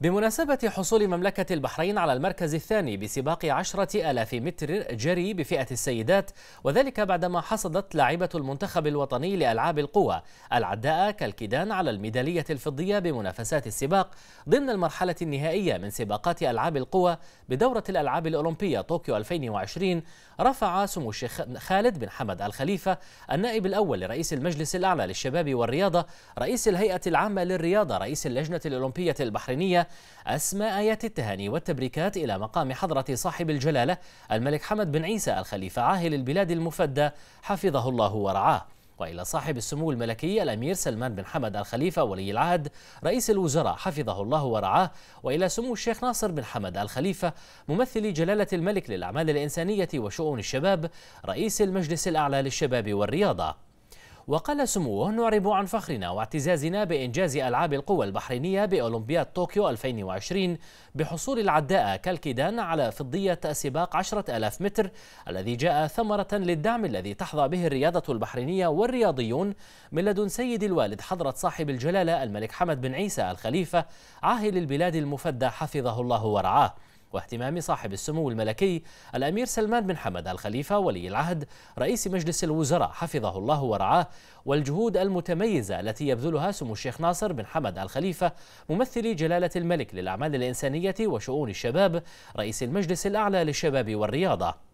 بمناسبة حصول مملكة البحرين على المركز الثاني بسباق عشرة آلاف متر جري بفئة السيدات وذلك بعدما حصدت لاعبة المنتخب الوطني لألعاب القوى العداء كالكيدان على الميدالية الفضية بمنافسات السباق ضمن المرحلة النهائية من سباقات ألعاب القوى بدورة الألعاب الأولمبية طوكيو 2020 رفع سمو الشيخ خالد بن حمد الخليفة النائب الأول لرئيس المجلس الأعلى للشباب والرياضة رئيس الهيئة العامة للرياضة رئيس اللجنة الأولمبية البحرينية أسماء آيات التهاني والتبريكات إلى مقام حضرة صاحب الجلالة الملك حمد بن عيسى الخليفة عاهل البلاد المفدى حفظه الله ورعاه وإلى صاحب السمو الملكي الأمير سلمان بن حمد الخليفة ولي العهد رئيس الوزراء حفظه الله ورعاه وإلى سمو الشيخ ناصر بن حمد الخليفة ممثل جلالة الملك للأعمال الإنسانية وشؤون الشباب رئيس المجلس الأعلى للشباب والرياضة وقال سموه نعرب عن فخرنا واعتزازنا بإنجاز ألعاب القوى البحرينية بأولمبياد طوكيو 2020 بحصول العداء كالكيدان على فضية سباق 10000 متر الذي جاء ثمرة للدعم الذي تحظى به الرياضة البحرينية والرياضيون من لدن سيد الوالد حضرة صاحب الجلالة الملك حمد بن عيسى الخليفة عاهل البلاد المفدى حفظه الله ورعاه واهتمام صاحب السمو الملكي الأمير سلمان بن حمد الخليفة ولي العهد رئيس مجلس الوزراء حفظه الله ورعاه والجهود المتميزة التي يبذلها سمو الشيخ ناصر بن حمد الخليفة ممثل جلالة الملك للأعمال الإنسانية وشؤون الشباب رئيس المجلس الأعلى للشباب والرياضة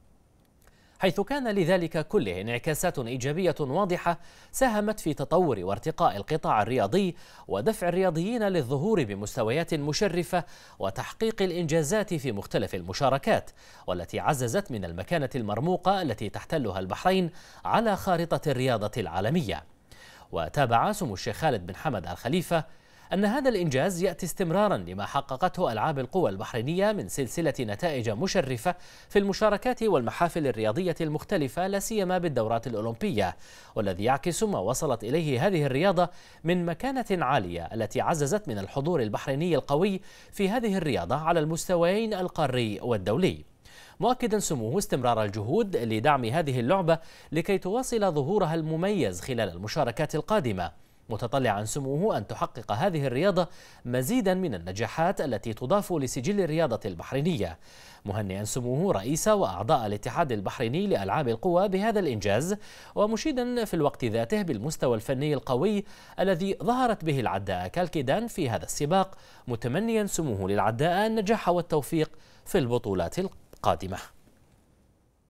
حيث كان لذلك كله انعكاسات إيجابية واضحة ساهمت في تطور وارتقاء القطاع الرياضي ودفع الرياضيين للظهور بمستويات مشرفة وتحقيق الإنجازات في مختلف المشاركات والتي عززت من المكانة المرموقة التي تحتلها البحرين على خارطة الرياضة العالمية وتابع سمو الشيخ خالد بن حمد الخليفة أن هذا الإنجاز يأتي استمرارا لما حققته ألعاب القوى البحرينية من سلسلة نتائج مشرفة في المشاركات والمحافل الرياضية المختلفة لا سيما بالدورات الأولمبية والذي يعكس ما وصلت إليه هذه الرياضة من مكانة عالية التي عززت من الحضور البحريني القوي في هذه الرياضة على المستويين القاري والدولي مؤكدا سموه استمرار الجهود لدعم هذه اللعبة لكي تواصل ظهورها المميز خلال المشاركات القادمة متطلعا سموه أن تحقق هذه الرياضة مزيدا من النجاحات التي تضاف لسجل الرياضة البحرينية مهنئا سموه رئيس وأعضاء الاتحاد البحريني لألعاب القوى بهذا الإنجاز ومشيدا في الوقت ذاته بالمستوى الفني القوي الذي ظهرت به العداء كالكيدان في هذا السباق متمنيا سموه للعداء النجاح والتوفيق في البطولات القادمه